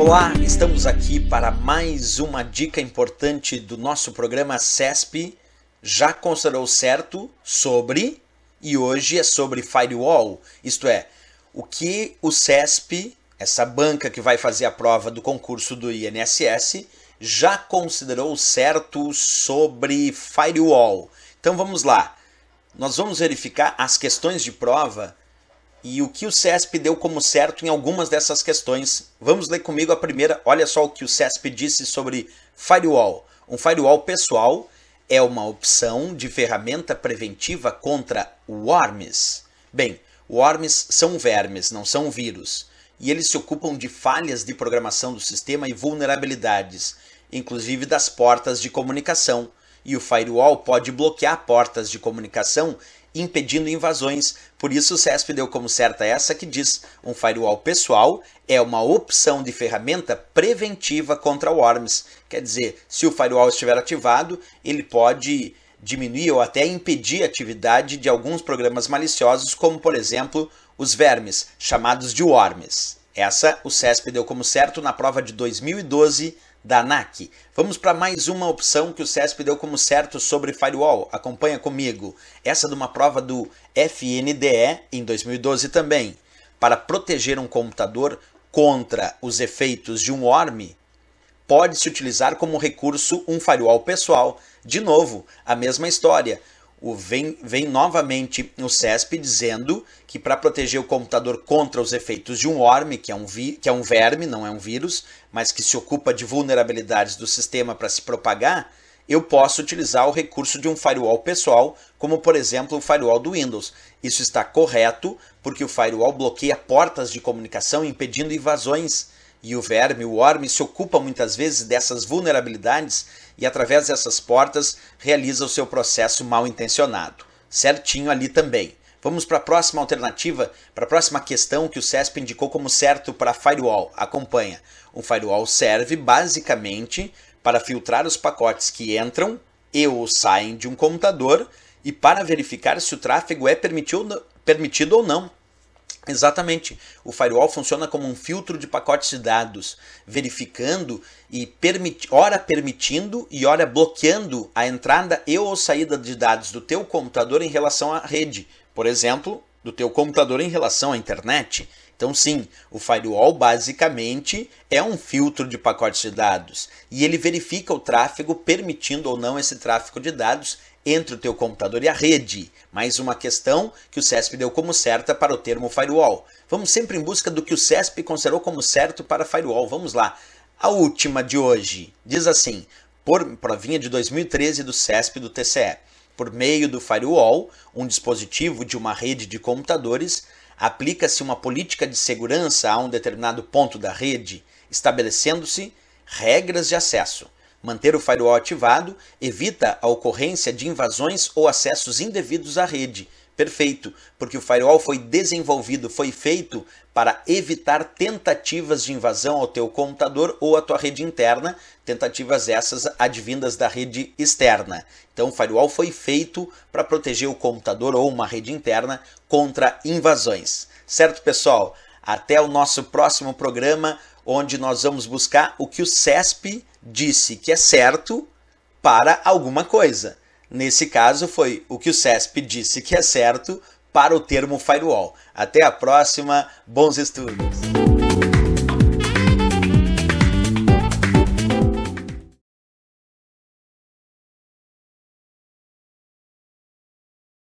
Olá, estamos aqui para mais uma dica importante do nosso programa CESP. Já considerou certo sobre e hoje é sobre firewall, isto é, o que o CESP, essa banca que vai fazer a prova do concurso do INSS, já considerou certo sobre firewall. Então vamos lá. Nós vamos verificar as questões de prova e o que o CESP deu como certo em algumas dessas questões. Vamos ler comigo a primeira. Olha só o que o CESP disse sobre firewall. Um firewall pessoal é uma opção de ferramenta preventiva contra worms. Bem, worms são vermes, não são vírus, e eles se ocupam de falhas de programação do sistema e vulnerabilidades, inclusive das portas de comunicação, e o firewall pode bloquear portas de comunicação, impedindo invasões. Por isso, o CESP deu como certa essa que diz: um firewall pessoal é uma opção de ferramenta preventiva contra worms. Quer dizer, se o firewall estiver ativado, ele pode diminuir ou até impedir a atividade de alguns programas maliciosos, como por exemplo os vermes, chamados de worms. Essa o CESP deu como certo na prova de 2012 da ANAC. Vamos para mais uma opção que o CESP deu como certo sobre firewall. Acompanha comigo. Essa de uma prova do FNDE em 2012 também. Para proteger um computador contra os efeitos de um worm, pode-se utilizar como recurso um firewall pessoal. De novo, a mesma história o vem, vem novamente o CESP dizendo que para proteger o computador contra os efeitos de um ORM, que é um, vi, que é um verme, não é um vírus, mas que se ocupa de vulnerabilidades do sistema para se propagar, eu posso utilizar o recurso de um firewall pessoal, como por exemplo o firewall do Windows. Isso está correto, porque o firewall bloqueia portas de comunicação impedindo invasões e o verme, o orme, se ocupa muitas vezes dessas vulnerabilidades e, através dessas portas, realiza o seu processo mal intencionado. Certinho ali também. Vamos para a próxima alternativa, para a próxima questão que o CESP indicou como certo para firewall. Acompanha. Um firewall serve basicamente para filtrar os pacotes que entram e ou saem de um computador e para verificar se o tráfego é permitido, permitido ou não Exatamente. O firewall funciona como um filtro de pacotes de dados, verificando e permit, ora permitindo e ora bloqueando a entrada e ou saída de dados do teu computador em relação à rede, por exemplo, do teu computador em relação à internet. Então, sim, o firewall basicamente é um filtro de pacotes de dados e ele verifica o tráfego, permitindo ou não esse tráfego de dados entre o teu computador e a rede. Mais uma questão que o CESP deu como certa para o termo firewall. Vamos sempre em busca do que o CESP considerou como certo para firewall. Vamos lá. A última de hoje diz assim: por provinha de 2013 do CESP do TCE. Por meio do firewall, um dispositivo de uma rede de computadores aplica-se uma política de segurança a um determinado ponto da rede, estabelecendo-se regras de acesso. Manter o firewall ativado evita a ocorrência de invasões ou acessos indevidos à rede, Perfeito, porque o firewall foi desenvolvido, foi feito para evitar tentativas de invasão ao teu computador ou à tua rede interna, tentativas essas advindas da rede externa. Então, o firewall foi feito para proteger o computador ou uma rede interna contra invasões. Certo, pessoal? Até o nosso próximo programa, onde nós vamos buscar o que o CESP disse que é certo para alguma coisa. Nesse caso, foi o que o CESP disse que é certo para o termo firewall. Até a próxima, bons estudos!